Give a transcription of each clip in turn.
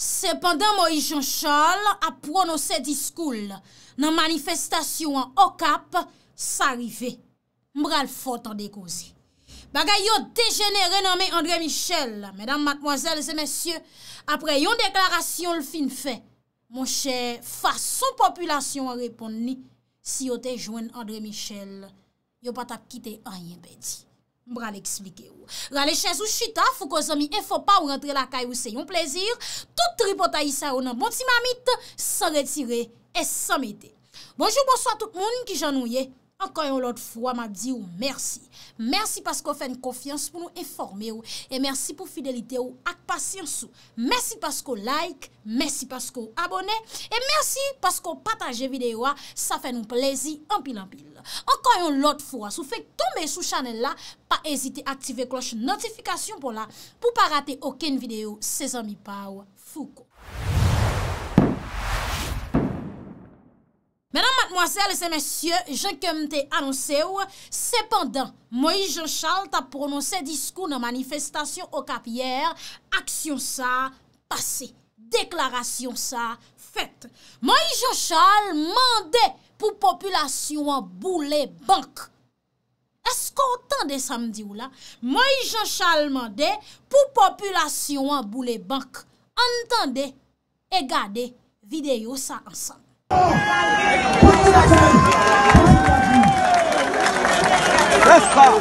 Sèpandan Moïse Jean Charles a pronose diskoul nan manifestasyon an okap s'arive. Mbral fote an dekouzi. Bagay yo dejenè renome André Michel, medan matmoazèl zè mesyè, apre yon deklarasyon l fin fè. Mon chè, fà sou populasyon an repond ni si yo te jwen André Michel, yo pat ap kite anyen bedi. Bra l'eksplike ou. Ra le chèz ou chita, fou ko zomi e fò pa ou rentre la kay ou se yon plezir, tout tripotayi sa ou nan bonti mamit, se retire et se mette. Bonjour, bonsoit tout moun, ki janou ye. Ankan yon lot fwa ma di ou mersi. Mersi paskou fèn konfians pou nou eforme ou. E mersi pou fidelite ou ak pasyans ou. Mersi paskou like, mersi paskou abone. E mersi paskou pataje videyo a, sa fèn ou plezi anpil anpil. Ankan yon lot fwa sou fèk tombe sou chanel la, pa ezite aktive kloche notifikasyon pou la. Pou pa rate oken videyo, se zami pa ou fuko. mwasele se mesye, jen kem te anonse ou, sepandan Moïse Jean Charles ta prononse diskou nan manifestasyon okap yer aksyon sa, pase deklarasyon sa, fète. Moïse Jean Charles mande pou populasyon bou le bank. Esko otan de samdi ou la? Moïse Jean Charles mande pou populasyon bou le bank. Antande e gade videyo sa ansan. Let's go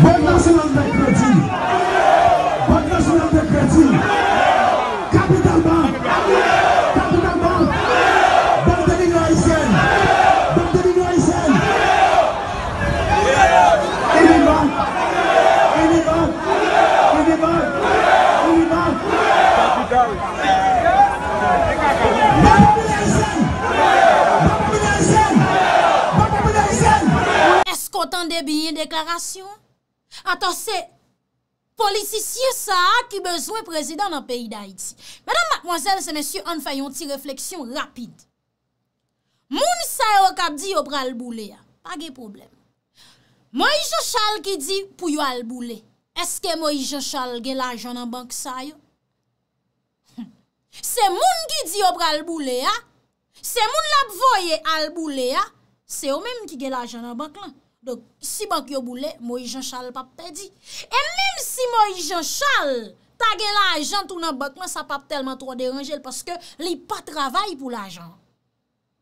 Bonk na son an dekreti, kapital ban, bante di nou aisen. Uniban, uniban, uniban, uniban. Bante di nou aisen, bante di nou aisen. Eskot an de binye deklarasyon. Ata se, politisye sa a ki bezwen prezident nan peyi da iti. Madame, mademoiselle, se nesye, an fayon ti refleksyon rapide. Moun sa yo kap di yo pral boulé ya. Page problem. Moi jo chal ki di pou yo al boulé. Eske moi jo chal ge la jounan bank sa yo? Se moun ki di yo pral boulé ya. Se moun la pvoye al boulé ya. Se yo menm ki ge la jounan bank lan. Donk, si bank yo boule, mo yi jan chal pap te di. E menm si mo yi jan chal, tagye la ajan tou nan bankman, sa pap telman tro deranjel, paske li pa travay pou la ajan.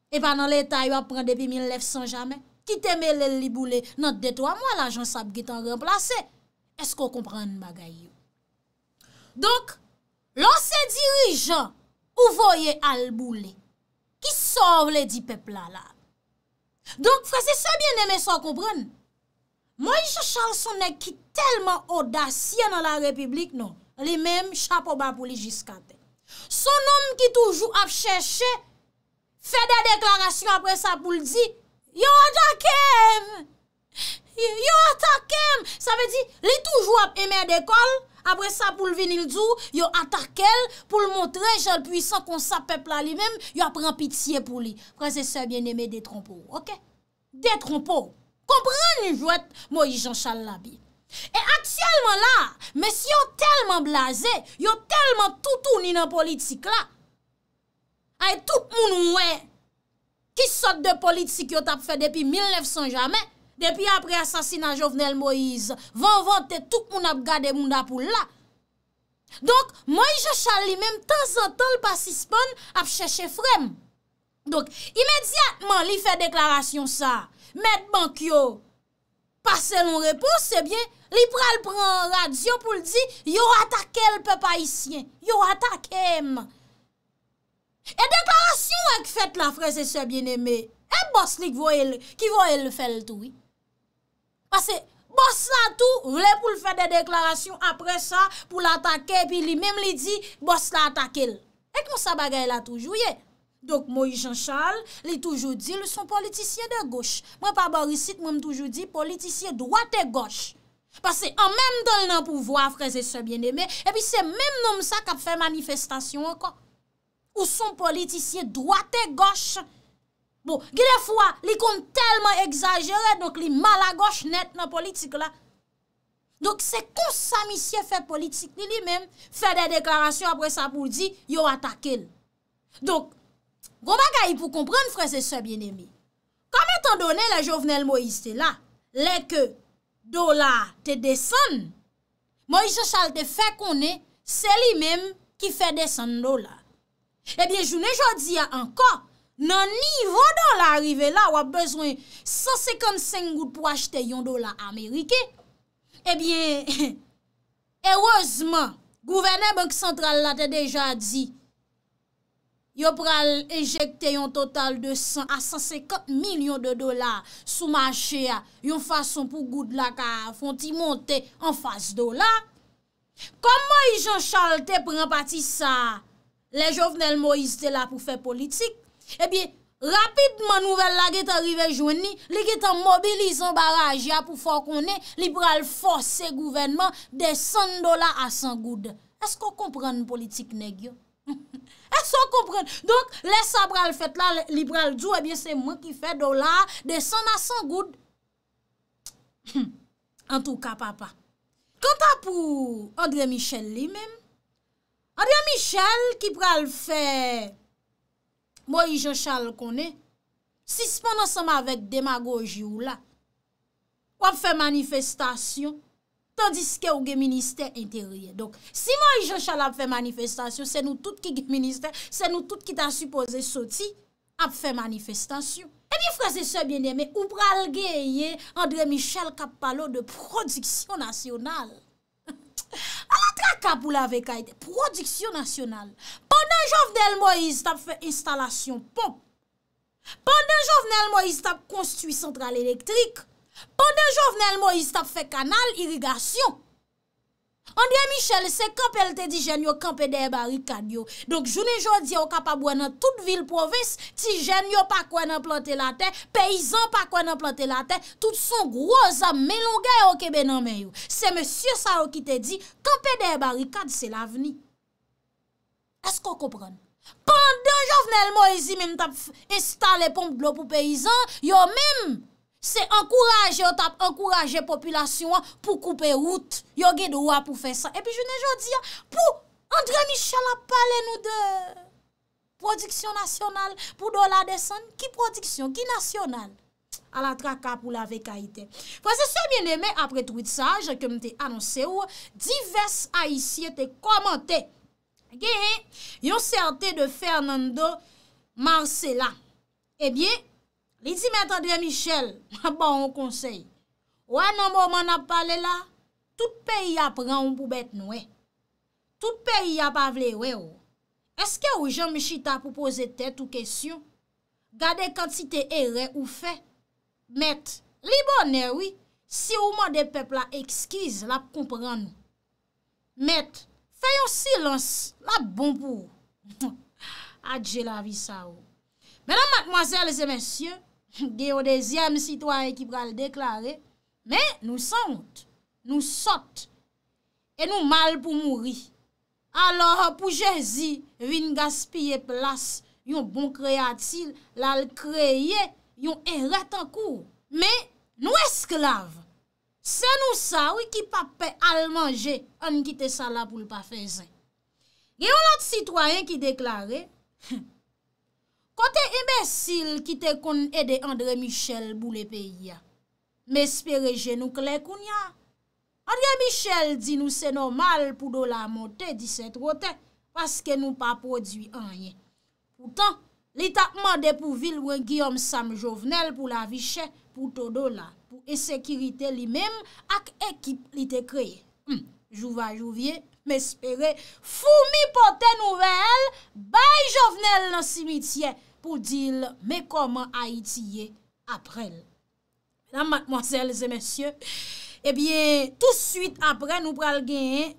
E pa nan le ta yu ap prende pi min lef son jame, ki teme le li boule, nan detwa mwen la ajan sap git an remplase, esko kompran magay yo. Donk, lon se dirijan, ou voye al boule, ki sor le di pepla la, Donk fwese sebyen neme son kompren, mwen jen chanson ne ki telman odasyen nan la republik non, li menm chapo ba pou li jiskate. Son om ki toujou ap cheshe, fe de deklarasyon apre sa pou li di, yo odakem, yo odakem, sa ve di li toujou ap eme dekol, apre sa pou l'vinil djou, yo atak el pou l'montre jel pwisan kon sa pepla li mem, yo apren pitiye pou li, prese se bieneme de tronpo, ok? De tronpo, kompren njou jwet mo yi jan chal la bi. E aksyelman la, mes yo telman blaze, yo telman toutouni nan politik la, ay tout moun mwen ki sot de politik yo tap fè depi 1900 jamè, Depi apre asasina Jovenel Moïse, van vante tout moun ap gade moun ap ou la. Donk, moi je chal li menm tan zantan l pa sispon ap chèche frem. Donk, imediatman li fè deklarasyon sa, met bank yo, pase l on repos, sebyen, eh li pral pran radio pou l di, yo atake l pepa isyen, yo atakem. E deklarasyon wèk fèt la frese sebyen eme, e bos li ki voye l fel touwi. Pase, bos la tou, vle pou l fè de deklarasyon apre sa pou l atake, pi li mèm li di, bos la atake l. Ek moun m'm sa bagay la toujou ye. Dok moun Jean Charles, li toujou di, l son politisye de goche. Mwen pa borisite, moun toujou di, politisye dwate goche. Pase, an mèm do l nan pou vwa, freze se bienemè, epi se mèm nòm sa kap fè manifestasyon akon. Ou son politisye dwate goche, Bon, Gide fwa li kon telman exagere Donk li malagosh net nan politik la Donk se konsami siye fe politik li li men Fe de deklarasyon apre sa pou di Yo ata kil Donk goma gayi pou kompren frese se bienemi Kame tan donen la jovenel Moise te la Le ke do la te desen Moise chal te fe konen Se li men ki fe desen do la Ebyen eh jounen jodi ya anka nan nivou don l'arive la wap bezwen 155 gout pou achete yon do la Amerike. Ebyen, eh erozman, eh, gouverne bank sentral la te deja di, yo pral ejekte yon total de 100 a 155 milyon de do la sou mache a yon fason pou gout la ka fon ti monte an fase do la. Koman yon chal te pren pati sa? Le jovenel Moïse te la pou fe politik? Ebi, rapidman nouvel la get anrive jwen ni, li get an mobilizan baraj ya pou fokon ne, li pral fos se gouvenman de 100 dolar a 100 goud. Esko komprenn politik negyo? Esko komprenn? Donk, lesa pral fet la, li pral djou, ebi, eh se mwen ki fet dolar de 100 a 100 goud. En tou ka papa. Konta pou André Michel li men, André Michel ki pral fet Mo yi je chal konè, si spon nan seman avèk demagoji ou la, wap fè manifestasyon, tandis ke ou gè ministè interye. Donk, si mo yi je chal ap fè manifestasyon, se nou tout ki gè ministè, se nou tout ki ta suppose soti, ap fè manifestasyon. E eh bi fwese se bienyeme, ou pral gè ye André Michel Kapalo de Produksyon Nasyonal. A la tra kap ou la vekay de prodiksyon nasyonal, pandan jovnel mo is tap fe instalasyon pop, pandan jovnel mo is tap konstuit sentral elektrik, pandan jovnel mo is tap fe kanal irigasyon, Andye Michel, se kapel te dijen yo, kapel de barikad yo. Donk jounen jodi yo kapabwana tout vil provis, ti jen yo pa kwen an plante la ten, peyizan pa kwen an plante la ten, tout son groza melongay yo kebe nan men yo. Se monsie sa yo ki te di, kapel de barikad se la veni. Esko kopran? Pendan javnel mo ezi men tap installe pomp glopou peyizan, yo menm, Se ankouraje otap, ankouraje populasyon, pou koupe route. Yon gen do a pou fè sa. E pi jounen joun di a, pou André Michel a pale nou de prodiksyon nasyonal, pou do la desen, ki prodiksyon, ki nasyonal, ala traka pou la veka ite. Pwa se sa mwen eme, apre truit sa, jè kem te anonsè ou, divers a isye te komante. E gen, yon serte de Fernando Marcela. E eh bien, Li di mètre André Michel, mè non, bon, pa oh. ou an konsey. Ou an anmou man ap pale la, tout peyi ap ran ou pou bet noue. Tout peyi ap avle we ou. Eske ou Jean Michita pou pose tet ou kesyon? Gade kantite ere ou fe? Mètre, li bonè ou, si ou man de pepla ekskiz la pou kompran nou. Mètre, feyo silans, la bon pou ou. Adje la vi sa ou. Mènam matmoazèl zè mèsyen, gen yo dezyem sitwayen ki pral deklare, men nou sant, nou sot, e nou mal pou mouri. Alo pou jezi, vin gaspye plas, yon bon kreatil, lal kreye, yon erat an kou. Men nou esklav, se nou sa wik ki pape al manje, an kite sa la pou l pa fezen. Gen yo lot sitwayen ki deklare, he, Kote imesil ki te kon ede André Michel bou le peyi ya. Mespere je nou klekoun ya. André Michel di nou se normal pou do la motè di se trote, paske nou pa prodwi anyen. Poutan, li ta kman de pou vilwen Guillaume Sam Jovenel pou la vichè, pou to do la, pou esekirite li mem ak ekip li te kreye. Hm, jouva jouvye, mespere, fou mi pote nouvel, bay Jovenel nan simitye, pou dil, me koman a iti ye aprel. La, mademoiselles et messieurs, ebyen, eh tout suite aprel, nou pral genye,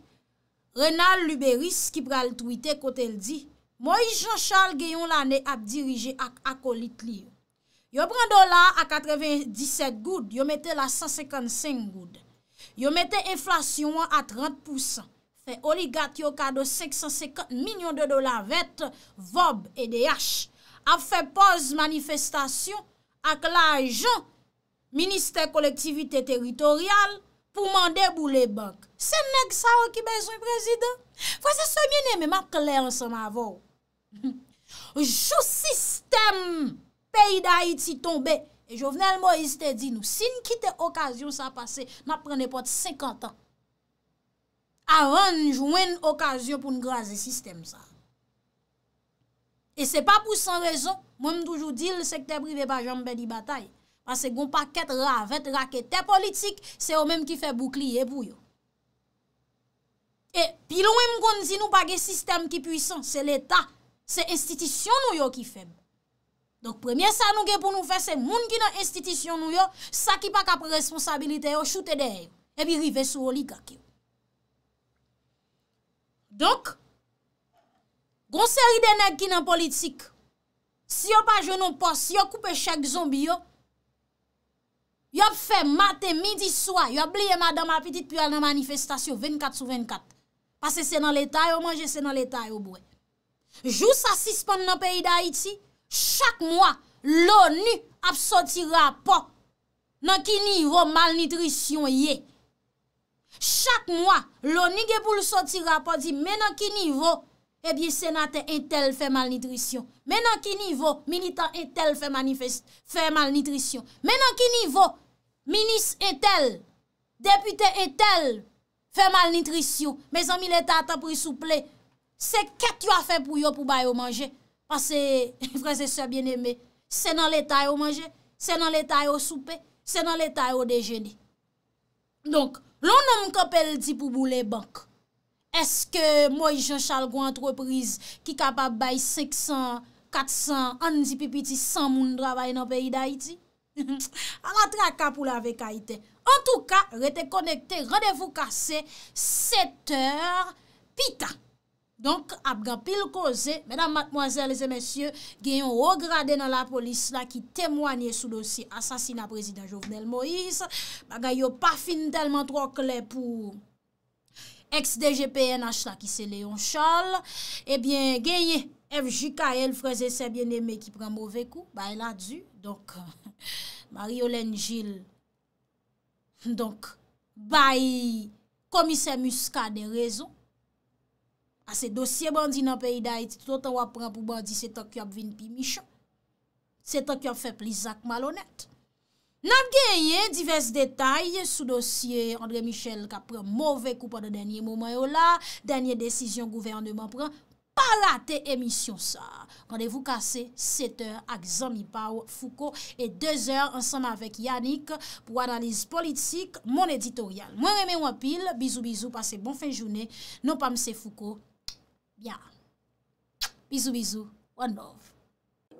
Renal Luberis ki pral tweete kote l di, moi Jean-Charles Geyon l ane ap dirije ak akolit liyo. Yo prendola a 97 goud, yo mette la 155 goud. Yo mette inflasyon a 30%. Fe oligat yo kado 550 milyon de dola vet, vob e de yash. ap fe poz manifestasyon ak la ajan minister kolektivite teritorial pou mande bou le bank. Se nek sa wak ki bezon prezident, fwese se mene me ma kle ansan ma vò. Jou sistem peyi da Haiti tombe, e jo vnen l mo este di nou, si n kite okasyon sa pase, ma prene pot 50 an. Aran jwen okasyon pou n graze sistem sa. E se pa pou san rezon, mwen mdoujou di l sekte privé pa jambè di batay. Pase goun pa ket ra, vet ra ke te politik, se o menm ki fe boukli e pou yo. E pilon mkondzi nou pa ge sistem ki pwisan, se l etat, se institisyon nou yo ki fem. Donk premye sa nou ge pou nou fe, se moun ki nan institisyon nou yo, sa ki pa kap responsabilite yo choute dey. E bi rive sou oligak yo. Donk, Gonseri denèk ki nan politik, si yo pa jounon pos, si yo koupe chèk zombi yo, yo ap fè matè midi swa, yo ap liye madam apetit pi al nan manifestasyon 24 sou 24. Pase se nan l'Etat yo manje, se nan l'Etat yo bouè. Jou sa sispon nan peyi d'Haïti, chak mwa l'ONU ap soti rapò nan ki nivò malnitrisyon ye. Chak mwa l'ONU ap soti rapò nan ki nivò ebye eh senate etel fè mal nitrisyon. Menan ki nivou, minitan etel fè mal nitrisyon. Menan ki nivou, minis etel, depute etel, fè mal nitrisyon. Me zon mi letata pou souple, se ket yo a fè pou yo pou bayo manje. Pase, franse sè bien eme, senan leta yo manje, senan leta yo soupe, senan leta yo dejeni. Donk, loun nan mwen kapel di pou bou le bank, eske Moïse Jean Charles gwa antreprise ki kapab bay 600, 400, anzi pipiti 100 moun drabay nan peyi da iti? An atrak kap ou la vek a ite. En tout ka, rete konekte, redevou kase, se teur pita. Donk apga pil koze, mèdam matmoazèl lèzè mèsyè, genyon rograde nan la polis la ki temwanyè sou dosi asasina prezident Jovenel Moïse, baga yo pa fin telman trok lè pou... X DGPN achta ki se Leon Charles, ebyen geye FJK el freze se bieneme ki pren mouve kou, bay la du. Donk, Mario Lenjil, donk, bay komise muska de rezon, a se dosye bandi nan peyida eti tout an wap pran pou bandi se tok yo ap vin pi michon, se tok yo ap fe plizak malonet. Nam genye, divers detay sou dosye André Michel ka pren mouve koupan de denye mouman yo la, denye desisyon gouvernement pren palate emisyon sa. Kande vou kase 7h ak Zanmi Pau, Fouko, e 2h ansanm avèk Yannick pou analize politik mon editorial. Mwen reme wapil, bizou-bizou, pase bon fè jounè, non pa mse Fouko, ya. Bizou-bizou, wanov.